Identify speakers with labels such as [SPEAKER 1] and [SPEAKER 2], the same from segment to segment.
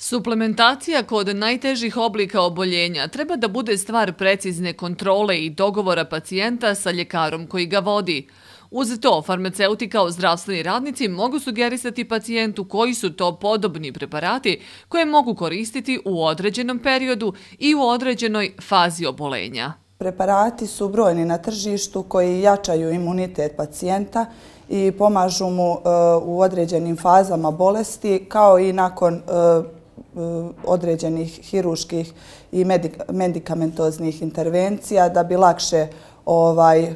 [SPEAKER 1] Suplementacija kod najtežih oblika oboljenja treba da bude stvar precizne kontrole i dogovora pacijenta sa ljekarom koji ga vodi. Uz to, farmaceuti kao zdravstveni radnici mogu sugerisati pacijentu koji su to podobni preparati koje mogu koristiti u određenom periodu i u određenoj fazi obolenja.
[SPEAKER 2] Preparati su brojni na tržištu koji jačaju imunitet pacijenta i pomažu mu e, u određenim fazama bolesti kao i nakon e, Eh, određenih hiruških i medikamentoznih intervencija da bi lakše ovaj,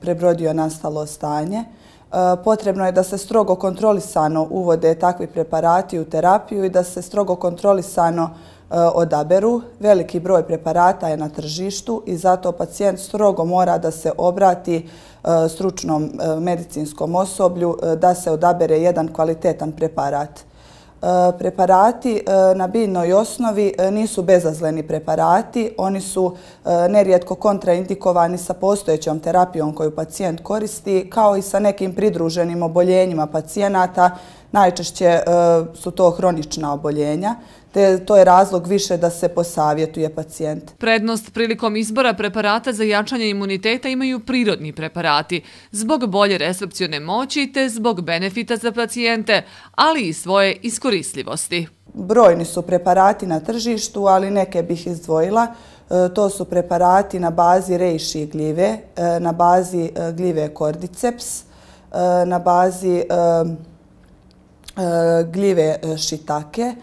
[SPEAKER 2] prebrodio nastalo stanje. Eh, potrebno je da se strogo kontrolisano uvode takvi preparati u terapiju i da se strogo kontrolisano eh, odaberu. Veliki broj preparata je na tržištu i zato pacijent strogo mora da se obrati stručnom medicinskom osoblju da se odabere jedan kvalitetan preparat. Eh, preparati eh, na biljnoj osnovi eh, nisu bezazleni preparati. Oni su nerijetko kontraindikovani sa postojećom terapijom koju pacijent koristi, kao i sa nekim pridruženim oboljenjima pacijenata Najčešće e, su to hronična oboljenja, te to je razlog više da se posavjetuje pacijent.
[SPEAKER 1] Prednost prilikom izbora preparata za jačanje imuniteta imaju prirodni preparati, zbog bolje resepcijone moći te zbog benefita za pacijente, ali i svoje iskoristljivosti.
[SPEAKER 2] Brojni su preparati na tržištu, ali neke bih izdvojila. E, to su preparati na bazi rejši gljive, e, na bazi gljive kordiceps, na bazi gljive E, gljive e, šitake, e,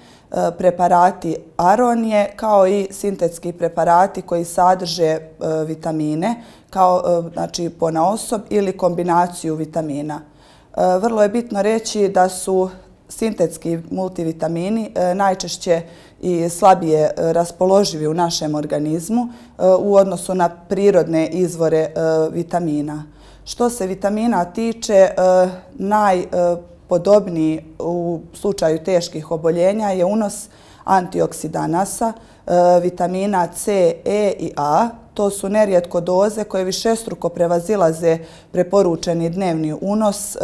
[SPEAKER 2] preparati aronije kao i sintetski preparati koji sadrže vitamine kao znači, pona osob ili kombinaciju vitamina. Vrlo je bitno reći da su sintetski multivitamini najčešće i slabije raspoloživi u našem organizmu u odnosu na prirodne izvore vitamina. Što se vitamina tiče, najpoznatiji podobni u slučaju teških oboljenja je unos antioksidanasa, e, vitamina C, E i A. To su nerijetko doze koje više struko prevazilaze preporučeni dnevni unos e,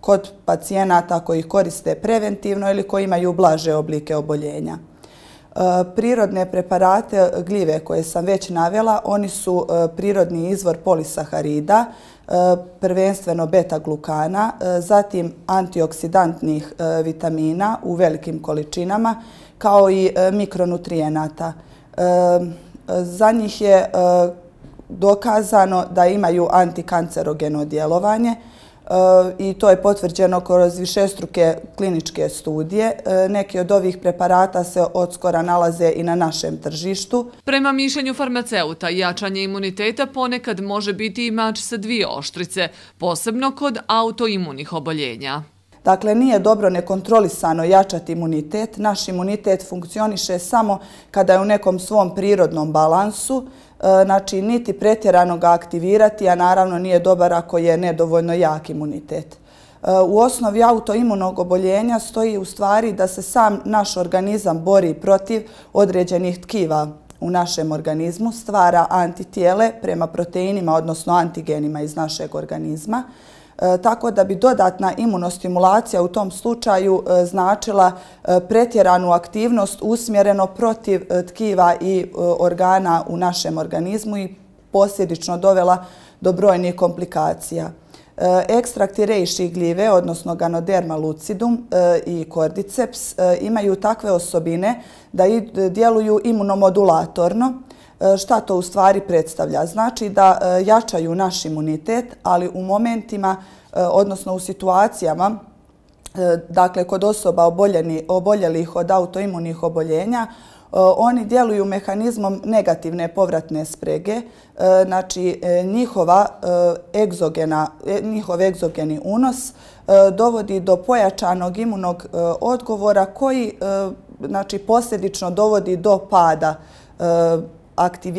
[SPEAKER 2] kod pacijenata koji koriste preventivno ili koji imaju blaže oblike oboljenja. E, prirodne preparate gljive koje sam već navjela, oni su e, prirodni izvor polisaharida, e, prvenstveno beta-glukana, zatim antioksidantnih vitamina u velikim količinama, kao i mikronutrijenata. Za njih je dokazano da imaju antikancerogeno djelovanje, i to je potvrđeno kroz višestruke kliničke studije. E, neki od ovih preparata se odskora nalaze i na našem tržištu.
[SPEAKER 1] Prema mišljenju farmaceuta, jačanje imuniteta ponekad može biti i mač sa dvije oštrice, posebno kod autoimunih oboljenja.
[SPEAKER 2] Dakle, nije dobro nekontrolisano jačati imunitet. Naš imunitet funkcioniše samo kada je u nekom svom prirodnom balansu, e, znači niti pretjerano ga aktivirati, a naravno nije dobar ako je nedovoljno jak imunitet. E, u osnovi autoimunog oboljenja stoji u stvari da se sam naš organizam bori protiv određenih tkiva u našem organizmu, stvara antitijele prema proteinima, odnosno antigenima iz našeg organizma, E, tako da bi dodatna imunostimulacija u tom slučaju e, značila e, pretjeranu aktivnost usmjereno protiv tkiva i organa u našem organizmu i posljedično dovela do brojnih komplikacija. Ekstrakti rejši gljive, odnosno ganoderma lucidum i kordiceps, imaju takve osobine da djeluju imunomodulatorno, E, šta to u stvari predstavlja? Znači da e, jačaju naš imunitet, ali u momentima, e, odnosno u situacijama, dakle kod osoba oboljelih od autoimunih oboljenja, oni djeluju mehanizmom negativne povratne sprege, znači njihov egzogeni unos dovodi do pojačanog imunog odgovora koji znači, posljedično dovodi do pada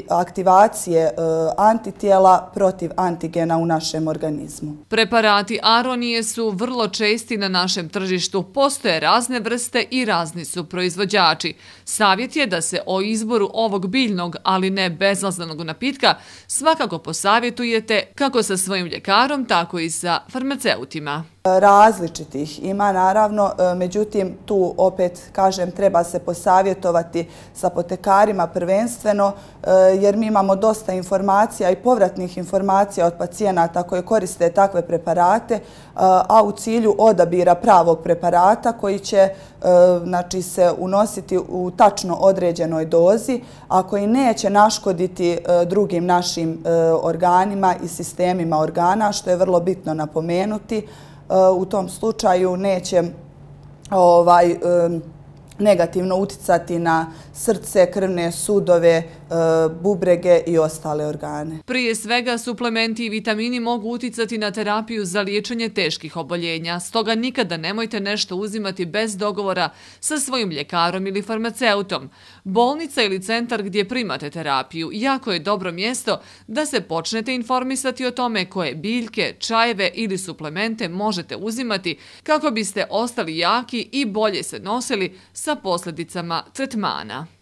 [SPEAKER 2] aktivacije e, antitijela protiv antigena u našem organizmu.
[SPEAKER 1] Preparati aronije su vrlo česti na našem tržištu. Postoje razne vrste i razni su proizvođači. Savjet je da se o izboru ovog biljnog, ali ne bezlaznanog napitka, svakako posavjetujete kako sa svojim ljekarom, tako i sa farmaceutima
[SPEAKER 2] različitih ima naravno, e, međutim tu opet kažem treba se posavjetovati sa apotekarima prvenstveno e, jer mi imamo dosta informacija i povratnih informacija od pacijenata koje koriste takve preparate, e, a u cilju odabira pravog preparata koji će znači, se unositi u tačno određenoj dozi, a koji neće naškoditi drugim našim organima i sistemima organa, što je vrlo bitno napomenuti. Eh, u tom slučaju neće ovaj, negativno uticati na srce, krvne sudove, E, bubrege i ostale organe.
[SPEAKER 1] Prije svega, suplementi i vitamini mogu uticati na terapiju za liječenje teških oboljenja, stoga nikada nemojte nešto uzimati bez dogovora sa svojim ljekarom ili farmaceutom. Bolnica ili centar gdje primate terapiju jako je dobro mjesto da se počnete informisati o tome koje biljke, čajeve ili suplemente možete uzimati kako biste ostali jaki i bolje se nosili sa posljedicama tretmana.